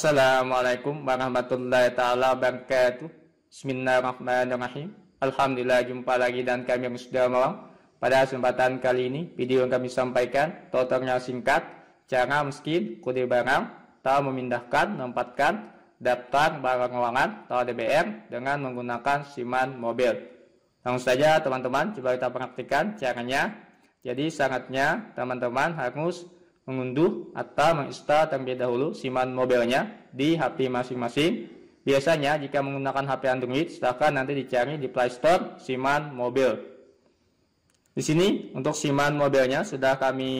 Assalamualaikum warahmatullahi taala wabarakatuh. Bismillahirrahmanirrahim. Alhamdulillah jumpa lagi dan kami sudah malam. Pada kesempatan kali ini, video yang kami sampaikan totalnya singkat cara miskin kode barang atau memindahkan, menempatkan daftar barang ruangan atau DBM dengan menggunakan siman mobil. Langsung saja teman-teman, coba kita praktikkan caranya. Jadi sangatnya teman-teman harus mengunduh atau menginstal terlebih dahulu siman mobilnya di HP masing-masing. Biasanya jika menggunakan HP Android, silakan nanti dicari di Play Store siman mobil. Di sini untuk siman mobilnya sudah kami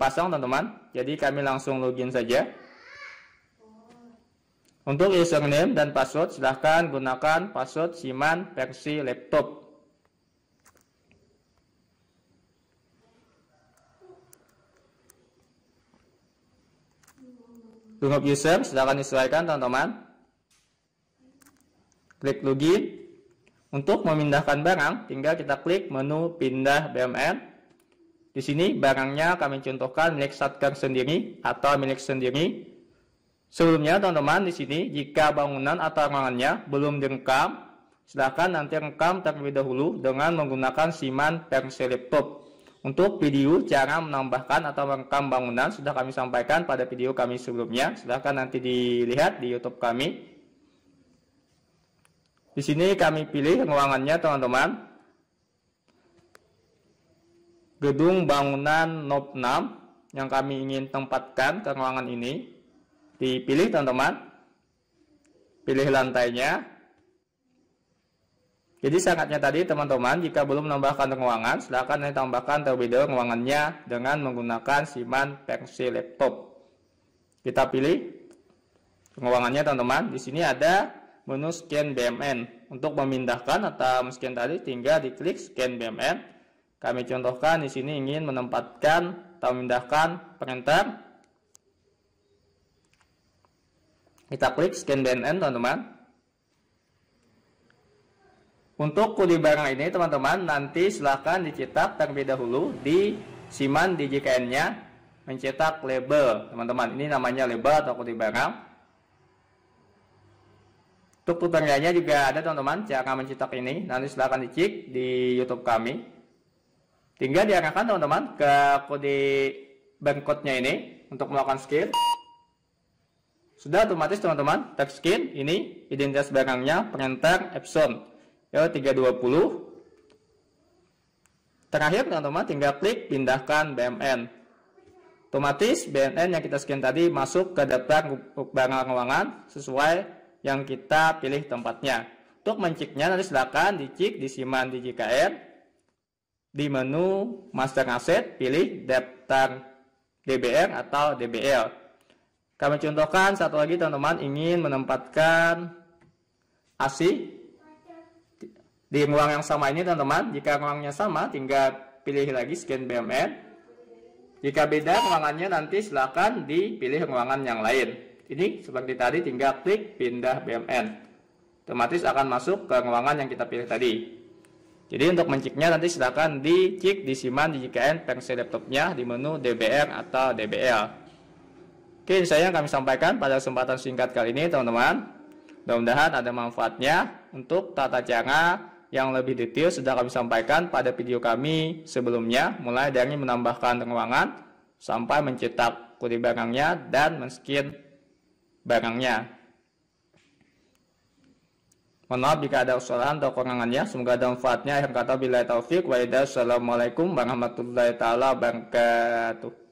pasang teman-teman. Jadi kami langsung login saja. Untuk username dan password silahkan gunakan password siman versi laptop. Dungup user, silahkan disesuaikan teman-teman. Klik login. Untuk memindahkan barang, tinggal kita klik menu pindah BMR. Di sini barangnya kami contohkan milik Satker sendiri atau milik sendiri. Sebelumnya teman-teman di sini jika bangunan atau ruangannya belum direkam, silahkan nanti rekam terlebih dahulu dengan menggunakan siman per laptop. Untuk video cara menambahkan atau merekam bangunan sudah kami sampaikan pada video kami sebelumnya. Silahkan nanti dilihat di YouTube kami. Di sini kami pilih ruangannya teman-teman. Gedung bangunan NOP 6 yang kami ingin tempatkan ke ruangan ini. Dipilih teman-teman. Pilih lantainya, jadi sangatnya tadi teman-teman jika belum menambahkan ruangan silahkan ditambahkan terlebih dahulu ruangannya dengan menggunakan siman pensil laptop. Kita pilih ruangannya teman-teman. Di sini ada menu scan BMN. Untuk memindahkan atau scan tadi tinggal diklik scan BMN. Kami contohkan di sini ingin menempatkan atau memindahkan printer. Kita klik scan BMN teman-teman. Untuk kuli barang ini teman-teman nanti silahkan dicetak terlebih dahulu di siman di JKN-nya mencetak label teman-teman ini namanya label atau kuli barang untuk tutorialnya juga ada teman-teman cara mencetak ini nanti silahkan dicek di YouTube kami tinggal diarahkan teman-teman ke kode barcode-nya ini untuk melakukan scan sudah otomatis teman-teman terscan ini identitas barangnya printer Epson ya 320 Terakhir teman-teman tinggal klik pindahkan BMN. Otomatis BNN yang kita scan tadi masuk ke daftar barang ruangan sesuai yang kita pilih tempatnya. Untuk menciknya nanti silakan dicik di siman di JKN di menu Master Asset pilih daftar DBR atau DBL. Kami contohkan satu lagi teman-teman ingin menempatkan ASI di ruang yang sama ini teman-teman jika ruangnya sama tinggal pilih lagi scan BMN jika beda ruangannya nanti silahkan dipilih ruangan yang lain ini seperti tadi tinggal klik pindah BMN otomatis akan masuk ke ruangan yang kita pilih tadi jadi untuk menciknya nanti silakan dicik disimpan di JKN pensil laptopnya di menu DBR atau DBL Oke, ini saya kami sampaikan pada kesempatan singkat kali ini teman-teman. Mudah-mudahan ada manfaatnya untuk tata cara yang lebih detail sudah kami sampaikan pada video kami sebelumnya, mulai dari menambahkan ruangan sampai mencetak kode barangnya dan meskin barangnya. Mohon maaf jika ada kesalahan atau kekurangannya. Semoga ada manfaatnya. Akhir kata bila taufik. Wa'idah. Assalamualaikum warahmatullahi wabarakatuh.